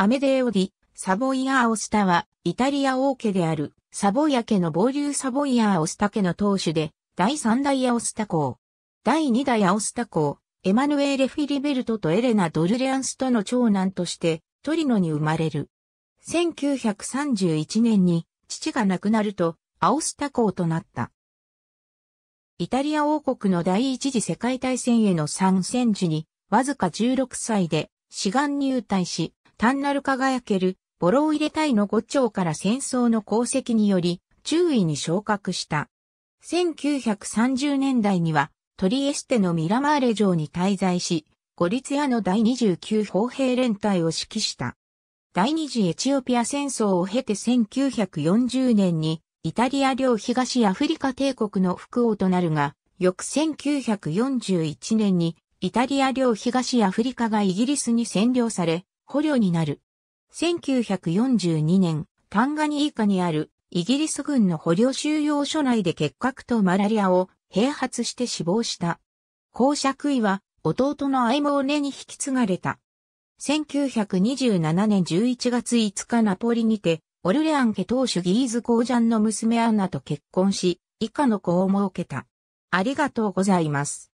アメデオディ、サボイアオスタは、イタリア王家である、サボイア家の傍流サボイアオスタ家の当主で、第3代アオスタ公。第2代アオスタ公、エマヌエーレ・フィリベルトとエレナ・ドルレアンスとの長男として、トリノに生まれる。1931年に、父が亡くなると、アオスタ公となった。イタリア王国の第一次世界大戦への参戦時に、わずか16歳で、志願入隊し、単なる輝ける、ボロを入れたいの五丁から戦争の功績により、中位に昇格した。1930年代には、トリエステのミラマーレ城に滞在し、ゴリツヤの第29砲兵連隊を指揮した。第二次エチオピア戦争を経て1940年に、イタリア領東アフリカ帝国の副王となるが、翌1941年に、イタリア領東アフリカがイギリスに占領され、捕虜になる。1942年、タンガニ以カにあるイギリス軍の捕虜収容所内で結核とマラリアを併発して死亡した。公爵位は弟のアイモーネに引き継がれた。1927年11月5日ナポリにて、オルレアン家当主ギーズ・コージャンの娘アンナと結婚し、以下の子を設けた。ありがとうございます。